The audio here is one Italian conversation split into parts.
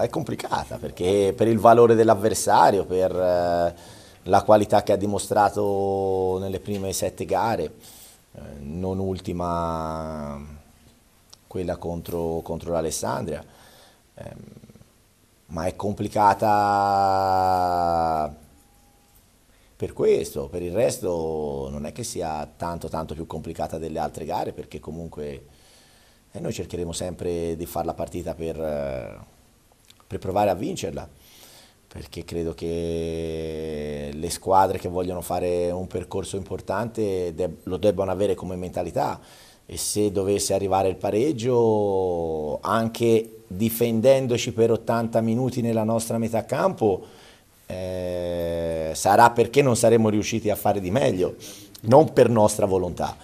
è complicata perché per il valore dell'avversario, per eh, la qualità che ha dimostrato nelle prime sette gare, eh, non ultima quella contro, contro l'Alessandria, ehm, ma è complicata per questo, per il resto non è che sia tanto tanto più complicata delle altre gare perché comunque... E eh, noi cercheremo sempre di fare la partita per, per provare a vincerla, perché credo che le squadre che vogliono fare un percorso importante lo debbano avere come mentalità e se dovesse arrivare il pareggio anche difendendoci per 80 minuti nella nostra metà campo eh, sarà perché non saremmo riusciti a fare di meglio, non per nostra volontà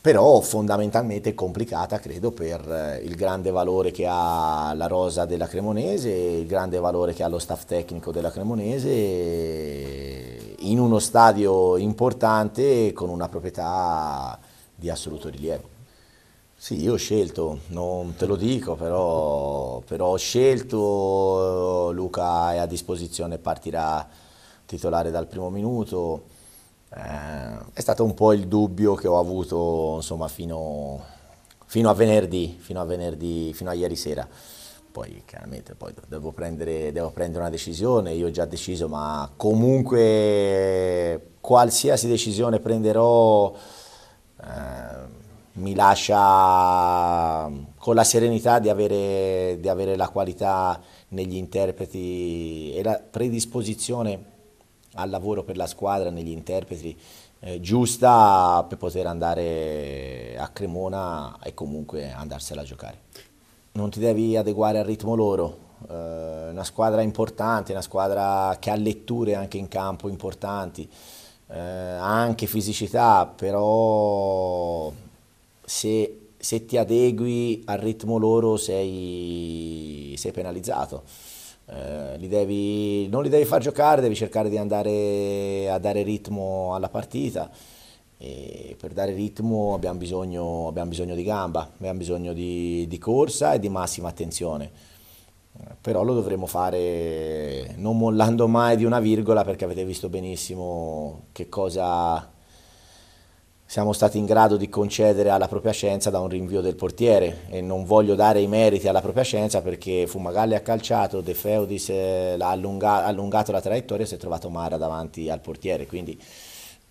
però fondamentalmente complicata credo per eh, il grande valore che ha la rosa della Cremonese, il grande valore che ha lo staff tecnico della Cremonese in uno stadio importante con una proprietà di assoluto rilievo. Sì, io ho scelto, non te lo dico, però, però ho scelto, Luca è a disposizione, partirà titolare dal primo minuto. Eh, è stato un po' il dubbio che ho avuto insomma, fino, fino, a venerdì, fino, a venerdì, fino a ieri sera. Poi chiaramente poi devo, prendere, devo prendere una decisione, io ho già deciso, ma comunque qualsiasi decisione prenderò eh, mi lascia con la serenità di avere, di avere la qualità negli interpreti e la predisposizione al lavoro per la squadra, negli interpreti eh, giusta per poter andare a Cremona e comunque andarsela a giocare. Non ti devi adeguare al ritmo loro, eh, una squadra importante, una squadra che ha letture anche in campo importanti, eh, anche fisicità, però se, se, ti adegui al ritmo loro sei, sei penalizzato. Eh, li devi, non li devi far giocare, devi cercare di andare a dare ritmo alla partita. E per dare ritmo abbiamo bisogno, abbiamo bisogno di gamba, abbiamo bisogno di, di, corsa e di massima attenzione. Eh, però lo dovremo fare non mollando mai di una virgola perché avete visto benissimo che cosa siamo stati in grado di concedere alla propria scienza da un rinvio del portiere e non voglio dare i meriti alla propria scienza perché Fumagalli ha calciato, De Feudis eh, ha allunga, allungato la traiettoria e si è trovato Mara davanti al portiere, quindi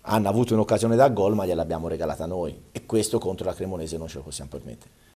hanno avuto un'occasione da gol ma gliel'abbiamo regalata noi e questo contro la Cremonese non ce lo possiamo permettere.